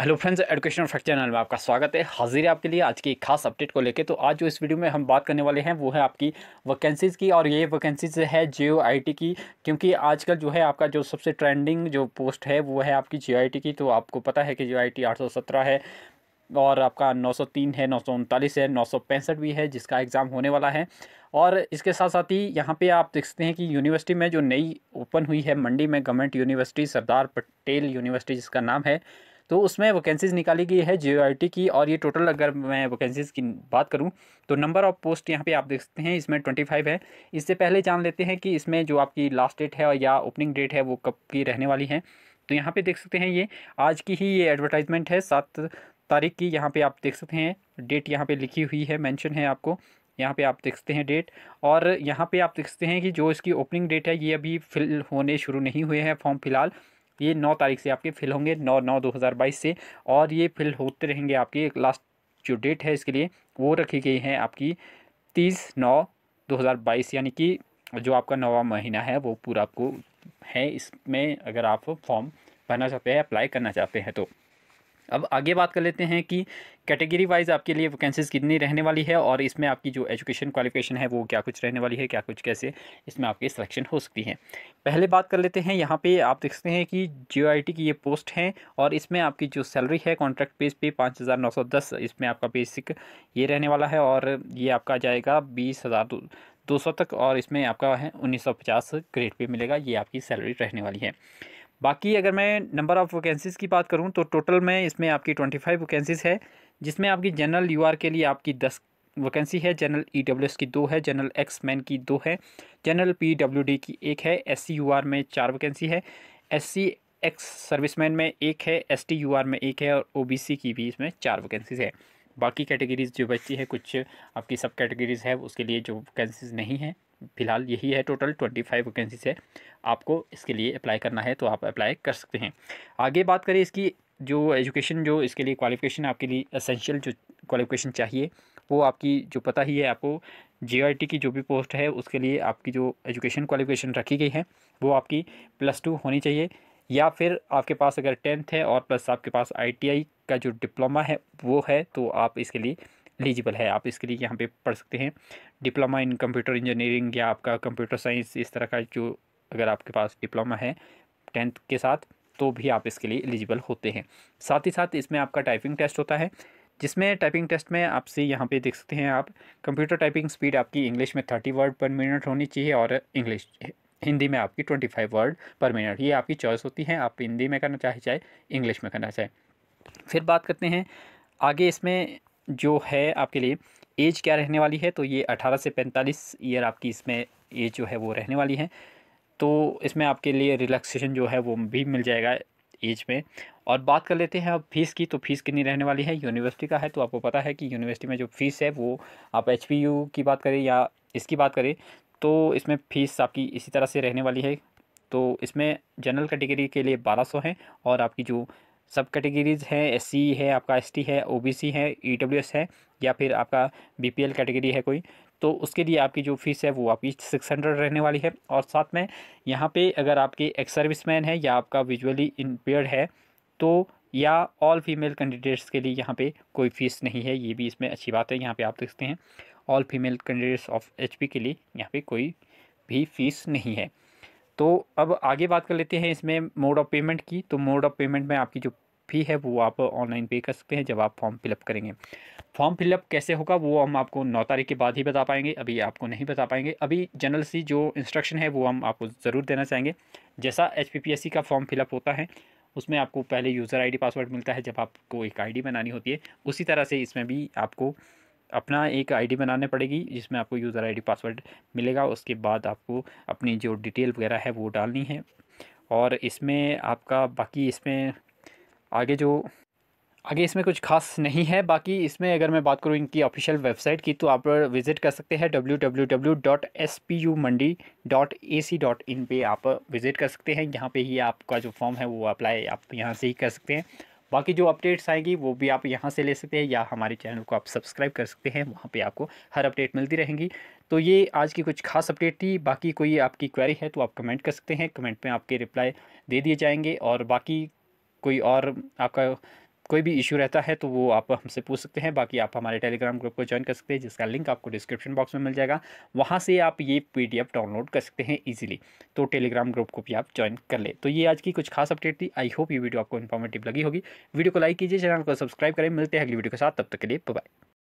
hello friends education fact channel में आपका स्वागत है हाजिर है आपके लिए आज की एक खास अपडेट को लेकर तो आज जो इस वीडियो में हम बात करने वाले हैं वो है आपकी वैकेंसीज़ की और ये वैकेंसीज है जे आईटी की क्योंकि आजकल जो है आपका जो सबसे ट्रेंडिंग जो पोस्ट है वो है आपकी जे की तो आपको पता है कि जे आई टी है और आपका नौ है नौ है नौ भी है जिसका एग्ज़ाम होने वाला है और इसके साथ साथ ही यहाँ पे आप देख सकते हैं कि यूनिवर्सिटी में जो नई ओपन हुई है मंडी में government university Sardar Patel university जिसका नाम है तो उसमें वैकेंसीज़ निकाली गई है जे की और ये टोटल अगर मैं वैकेंसीज़ की बात करूँ तो नंबर ऑफ पोस्ट यहाँ पे आप देख सकते हैं इसमें ट्वेंटी फाइव है इससे पहले जान लेते हैं कि इसमें जो आपकी लास्ट डेट है या ओपनिंग डेट है वो कब की रहने वाली है तो यहाँ पर देख सकते हैं ये आज की ही ये एडवर्टाइजमेंट है सात तारीख की यहाँ पे आप देख सकते हैं डेट यहाँ पे लिखी हुई है मेंशन है आपको यहाँ पे आप देख सकते हैं डेट और यहाँ पे आप देख सकते हैं कि जो इसकी ओपनिंग डेट है ये अभी फिल होने शुरू नहीं हुए हैं फॉर्म फिलहाल ये नौ तारीख से आपके फिल होंगे नौ नौ दो हज़ार बाईस से और ये फिल होते रहेंगे आपके लास्ट जो डेट है इसके लिए वो रखी गई है आपकी तीस नौ दो हज़ार बाईस यानी कि जो आपका नवा महीना है वो पूरा आपको है इसमें अगर आप फॉर्म भरना चाहते हैं अप्लाई करना चाहते हैं तो अब आगे बात कर लेते हैं कि कैटेगरी वाइज आपके लिए वैकेंसीज़ कितनी रहने वाली है और इसमें आपकी जो एजुकेशन क्वालिफिकेशन है वो क्या कुछ रहने वाली है क्या कुछ कैसे इसमें आपकी सिलेक्शन हो सकती है पहले बात कर लेते हैं यहाँ पे आप देख सकते हैं कि जे की ये पोस्ट है और इसमें आपकी जो सैलरी है कॉन्ट्रैक्ट बेस पे पाँच हज़ार नौ सौ दस इसमें आपका बेसिक ये रहने वाला है और ये आपका जाएगा बीस हज़ार दो सौ तक और इसमें आपका है उन्नीस सौ पचास ग्रेड पे मिलेगा ये आपकी सैलरी रहने वाली है बाकी अगर मैं नंबर ऑफ़ वैकेंसीज़ की बात करूँ तो टोटल में इसमें आपकी ट्वेंटी फाइव वैकेंसीज़ है जिसमें आपकी जनरल यू के लिए आपकी दस वैकेंसी है जनरल ई e की दो है जनरल एक्स मैन की दो है जनरल पी की एक है एस सी में चार वैकेंसी है एस सी एक्स सर्विसमैन में एक है एस टी यू में एक है और ओ की भी इसमें चार वैकेंसीज है बाकी कैटेगरीज जो बची है कुछ आपकी सब कैटेगरीज है उसके लिए जो वैकेंसीज नहीं है फिलहाल यही है टोटल ट्वेंटी फाइव वैकेंसीज है आपको इसके लिए अप्लाई करना है तो आप अप्लाई कर सकते हैं आगे बात करें इसकी जो एजुकेशन जो इसके लिए क्वालिफिकेशन आपके लिए असेंशियल जो क्वालिफिकेशन चाहिए वो आपकी जो पता ही है आपको जे की जो भी पोस्ट है उसके लिए आपकी जो एजुकेशन क्वालिफिकेशन रखी गई है वो आपकी प्लस टू होनी चाहिए या फिर आपके पास अगर टेंथ है और प्लस आपके पास आई का जो डिप्लोमा है वो है तो आप इसके लिए एलिजिबल है आप इसके लिए यहाँ पे पढ़ सकते हैं डिप्लोमा इन कंप्यूटर इंजीनियरिंग या आपका कंप्यूटर साइंस इस तरह का जो अगर आपके पास डिप्लोमा है टेंथ के साथ तो भी आप इसके लिए एलिजिबल होते हैं साथ ही साथ इसमें आपका टाइपिंग टेस्ट होता है जिसमें टाइपिंग टेस्ट में आपसे यहाँ पे देख सकते हैं आप कंप्यूटर टाइपिंग स्पीड आपकी इंग्लिश में थर्टी वर्ड पर मिनट होनी चाहिए और इंग्लिश हिंदी में आपकी twenty five word per minute ये आपकी चॉइस होती है आप हिंदी में करना चाहे चाहे इंग्लिश में करना चाहे फिर बात करते हैं आगे इसमें जो है आपके लिए एज क्या रहने वाली है तो ये अठारह से पैंतालीस ईयर आपकी इसमें एज जो है वो रहने वाली है तो इसमें आपके लिए रिलैक्सेशन जो है वो भी मिल जाएगा एज में और बात कर लेते हैं अब फ़ीस की तो फ़ीस कितनी रहने वाली है यूनिवर्सिटी का है तो आपको पता है कि यूनिवर्सिटी में जो फ़ीस है वो आप एच की बात करें या इसकी बात करें तो इसमें फ़ीस आपकी इसी तरह से रहने वाली है तो इसमें जनरल कैटेगरी के लिए 1200 है और आपकी जो सब कैटेगरीज हैं एस e है आपका एस है ओ है ई e है या फिर आपका बी कैटेगरी है कोई तो उसके लिए आपकी जो फीस है वो आपकी सिक्स हंड्रेड रहने वाली है और साथ में यहाँ पे अगर आपके एक्स सर्विसमैन है या आपका विजुअली इम्पेयर्ड है तो या ऑल फीमेल कैंडिडेट्स के लिए यहाँ पे कोई फीस नहीं है ये भी इसमें अच्छी बात है यहाँ पे आप देख सकते हैं all female candidates of HP के लिए यहाँ पे कोई भी फीस नहीं है तो अब आगे बात कर लेते हैं इसमें मोड ऑफ़ पेमेंट की तो मोड ऑफ़ पेमेंट में आपकी जो फ़ी है वो आप ऑनलाइन पे कर सकते हैं जब आप फॉर्म फिलअप करेंगे फॉर्म फिलअप कैसे होगा वो हम आपको नौ तारीख के बाद ही बता पाएंगे अभी आपको नहीं बता पाएंगे अभी जनरल सी जो इंस्ट्रक्शन है वो हम आपको ज़रूर देना चाहेंगे जैसा एच का फॉर्म फिलअप होता है उसमें आपको पहले यूज़र आईडी पासवर्ड मिलता है जब आपको एक आईडी बनानी होती है उसी तरह से इसमें भी आपको अपना एक आईडी बनाने पड़ेगी जिसमें आपको यूज़र आईडी पासवर्ड मिलेगा उसके बाद आपको अपनी जो डिटेल वगैरह है वो डालनी है और इसमें आपका बाकी इसमें आगे जो आगे इसमें कुछ खास नहीं है बाकी इसमें अगर मैं बात करूँ इनकी ऑफिशियल वेबसाइट की तो आप विज़िट कर सकते हैं W W W dot S P U Mandi dot A C dot in पर आप विज़िट कर सकते हैं यहाँ पे ही आपका जो फॉर्म है वो अप्लाई आप यहाँ से ही कर सकते हैं बाकी जो अपडेट्स आएगी वो भी आप यहाँ से ले सकते हैं या हमारे चैनल को आप सब्सक्राइब कर सकते हैं वहाँ पर आपको हर अपडेट मिलती रहेंगी तो ये आज की कुछ खास अपडेट थी बाकी कोई आपकी क्वेरी है तो आप कमेंट कर सकते हैं कमेंट में आपके रिप्लाई दे दिए जाएंगे और बाकी कोई और आपका कोई भी इशू रहता है तो वो आप हमसे पूछ सकते हैं बाकी आप हमारे टेलीग्राम ग्रुप को ज्वाइन कर सकते हैं जिसका लिंक आपको डिस्क्रिप्शन बॉक्स में मिल जाएगा वहाँ से आप ये पी डाउनलोड कर सकते हैं ईजिली तो टेलीग्राम ग्रुप को भी आप ज्वाइन कर ले तो ये आज की कुछ खास अपडेट थी आई होप ये वीडियो आपको इन्फॉर्मेटिव लगी होगी वीडियो को लाइक कीजिए चैनल को सब्सक्राइब करें मिलते हैं अगली वीडियो के साथ तब तक के लिए बाय